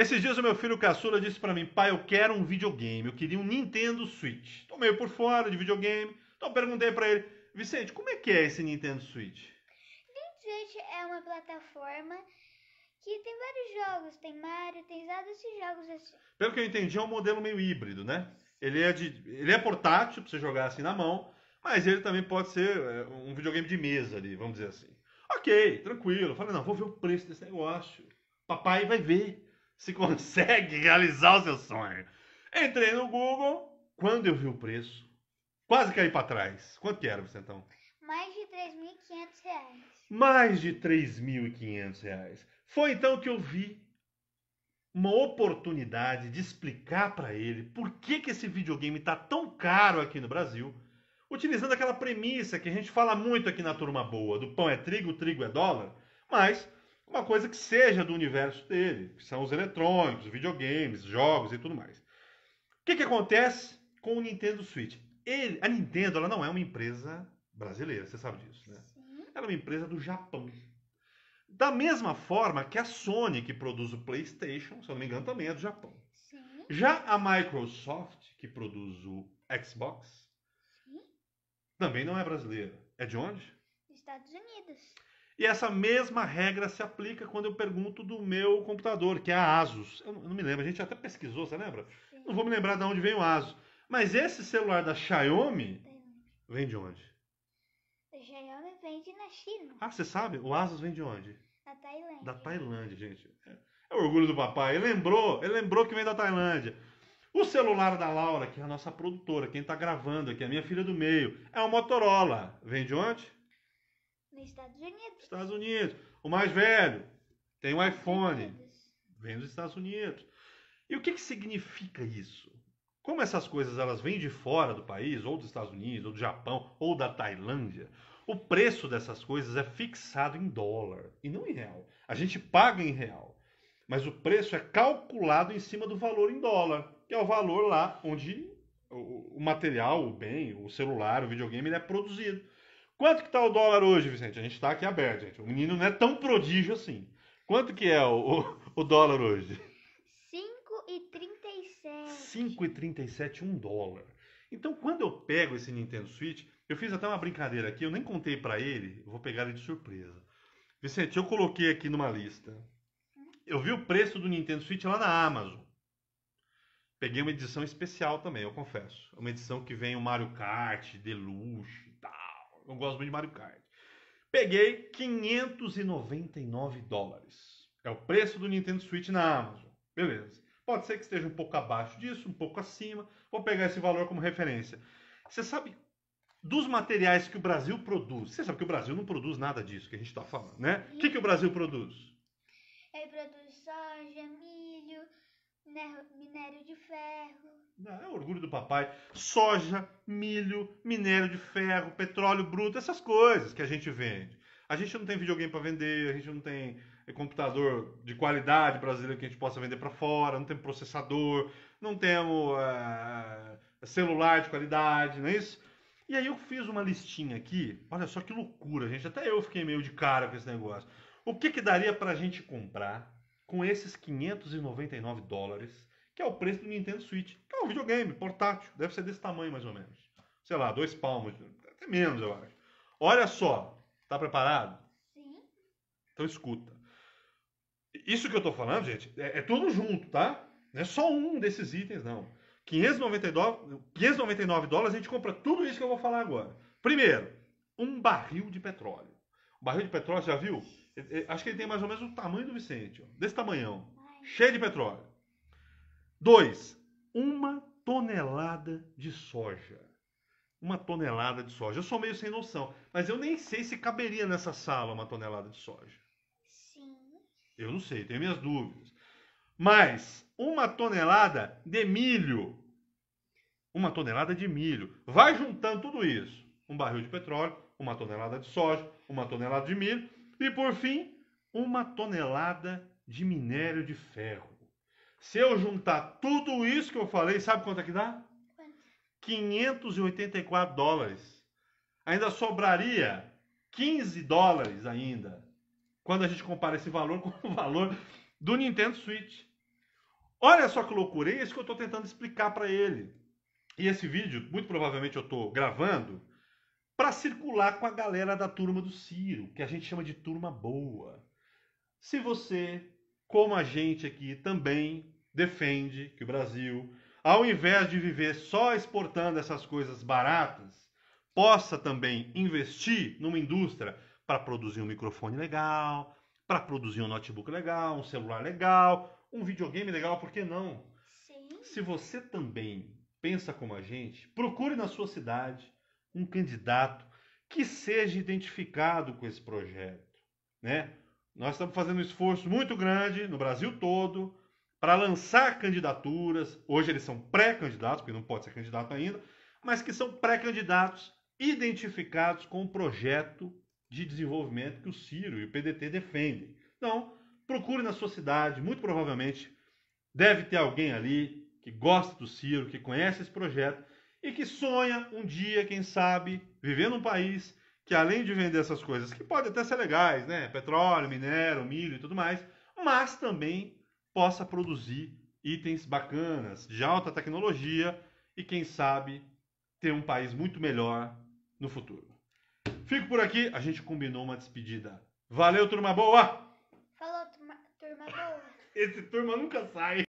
Esses dias o meu filho caçula disse para mim, pai, eu quero um videogame, eu queria um Nintendo Switch. Tô meio por fora de videogame, então perguntei para ele, Vicente, como é que é esse Nintendo Switch? Nintendo Switch é uma plataforma que tem vários jogos, tem Mario, tem vários esses jogos assim. Pelo que eu entendi, é um modelo meio híbrido, né? Ele é, de, ele é portátil, pra você jogar assim na mão, mas ele também pode ser eh, um videogame de mesa ali, vamos dizer assim. Ok, tranquilo. falei, não, vou ver o preço desse negócio. Papai vai ver se consegue realizar o seu sonho. Entrei no Google, quando eu vi o preço, quase caí para trás. Quanto que era, então? Mais de 3.500 reais. Mais de 3.500 reais. Foi então que eu vi uma oportunidade de explicar para ele por que, que esse videogame está tão caro aqui no Brasil, utilizando aquela premissa que a gente fala muito aqui na Turma Boa, do pão é trigo, trigo é dólar, mas uma coisa que seja do universo dele, que são os eletrônicos, videogames, jogos e tudo mais. O que, que acontece com o Nintendo Switch? Ele, a Nintendo ela não é uma empresa brasileira, você sabe disso, né? Ela é uma empresa do Japão. Da mesma forma que a Sony, que produz o PlayStation, se eu não me engano, também é do Japão. Sim. Já a Microsoft, que produz o Xbox, Sim. também não é brasileira. É de onde? Estados Unidos. E essa mesma regra se aplica quando eu pergunto do meu computador, que é a Asus. Eu não me lembro, a gente até pesquisou, você lembra? Não vou me lembrar de onde vem o Asus. Mas esse celular da Xiaomi vem de onde? O Xiaomi vende na China. Ah, você sabe? O Asus vem de onde? Da Tailândia. Da Tailândia, gente. É, é o orgulho do papai. Ele lembrou, ele lembrou que vem da Tailândia. O celular da Laura, que é a nossa produtora, quem está gravando aqui, a é minha filha do meio, é o Motorola. Vem de onde? Nos Estados Unidos. Estados Unidos. O mais velho tem um iPhone. Vem dos Estados Unidos. E o que, que significa isso? Como essas coisas elas vêm de fora do país, ou dos Estados Unidos, ou do Japão, ou da Tailândia, o preço dessas coisas é fixado em dólar e não em real. A gente paga em real, mas o preço é calculado em cima do valor em dólar, que é o valor lá onde o material, o bem, o celular, o videogame ele é produzido. Quanto que tá o dólar hoje, Vicente? A gente está aqui aberto, gente. O menino não é tão prodígio assim. Quanto que é o, o, o dólar hoje? 5,37. 5,37 um dólar. Então, quando eu pego esse Nintendo Switch, eu fiz até uma brincadeira aqui, eu nem contei para ele, eu vou pegar ele de surpresa. Vicente, eu coloquei aqui numa lista. Eu vi o preço do Nintendo Switch lá na Amazon. Peguei uma edição especial também, eu confesso. Uma edição que vem o Mario Kart, Deluxe, eu gosto muito de Mario Kart. Peguei 599 dólares. É o preço do Nintendo Switch na Amazon. Beleza. Pode ser que esteja um pouco abaixo disso, um pouco acima. Vou pegar esse valor como referência. Você sabe dos materiais que o Brasil produz? Você sabe que o Brasil não produz nada disso que a gente está falando, né? O que, que o Brasil produz? Ele produz soja, milho minério de ferro. Não, é o orgulho do papai. Soja, milho, minério de ferro, petróleo bruto, essas coisas que a gente vende. A gente não tem videogame para vender, a gente não tem é, computador de qualidade brasileiro que a gente possa vender para fora, não tem processador, não temos é, celular de qualidade, não é isso? E aí eu fiz uma listinha aqui, olha só que loucura, gente, até eu fiquei meio de cara com esse negócio. O que, que daria para a gente comprar com esses 599 dólares que é o preço do Nintendo Switch, que é um videogame portátil, deve ser desse tamanho mais ou menos. Sei lá, dois palmos, até menos, eu acho. Olha só, tá preparado? Sim. Então escuta. Isso que eu tô falando, gente, é, é tudo junto, tá? Não é só um desses itens, não. 599, 599 dólares a gente compra tudo isso que eu vou falar agora. Primeiro, um barril de petróleo. O barril de petróleo, já viu? Acho que ele tem mais ou menos o tamanho do Vicente, ó, desse tamanhão. Cheio de petróleo dois, Uma tonelada de soja. Uma tonelada de soja. Eu sou meio sem noção, mas eu nem sei se caberia nessa sala uma tonelada de soja. Sim. Eu não sei, tenho minhas dúvidas. Mas uma tonelada de milho. Uma tonelada de milho. Vai juntando tudo isso. Um barril de petróleo, uma tonelada de soja, uma tonelada de milho e, por fim, uma tonelada de minério de ferro. Se eu juntar tudo isso que eu falei, sabe quanto é que dá? Quanto? 584 dólares. Ainda sobraria 15 dólares ainda. Quando a gente compara esse valor com o valor do Nintendo Switch. Olha só que loucura, é isso que eu estou tentando explicar para ele. E esse vídeo, muito provavelmente eu estou gravando para circular com a galera da turma do Ciro, que a gente chama de turma boa. Se você como a gente aqui também defende que o Brasil, ao invés de viver só exportando essas coisas baratas, possa também investir numa indústria para produzir um microfone legal, para produzir um notebook legal, um celular legal, um videogame legal, por que não? Sim. Se você também pensa como a gente, procure na sua cidade um candidato que seja identificado com esse projeto, né? Nós estamos fazendo um esforço muito grande no Brasil todo para lançar candidaturas. Hoje eles são pré-candidatos, porque não pode ser candidato ainda, mas que são pré-candidatos identificados com o projeto de desenvolvimento que o Ciro e o PDT defendem. Então, procure na sua cidade, muito provavelmente deve ter alguém ali que gosta do Ciro, que conhece esse projeto e que sonha um dia, quem sabe, viver num país que além de vender essas coisas, que podem até ser legais, né? Petróleo, minério, milho e tudo mais, mas também possa produzir itens bacanas, de alta tecnologia e, quem sabe, ter um país muito melhor no futuro. Fico por aqui, a gente combinou uma despedida. Valeu, turma boa! Falou, turma, turma boa! Esse turma nunca sai!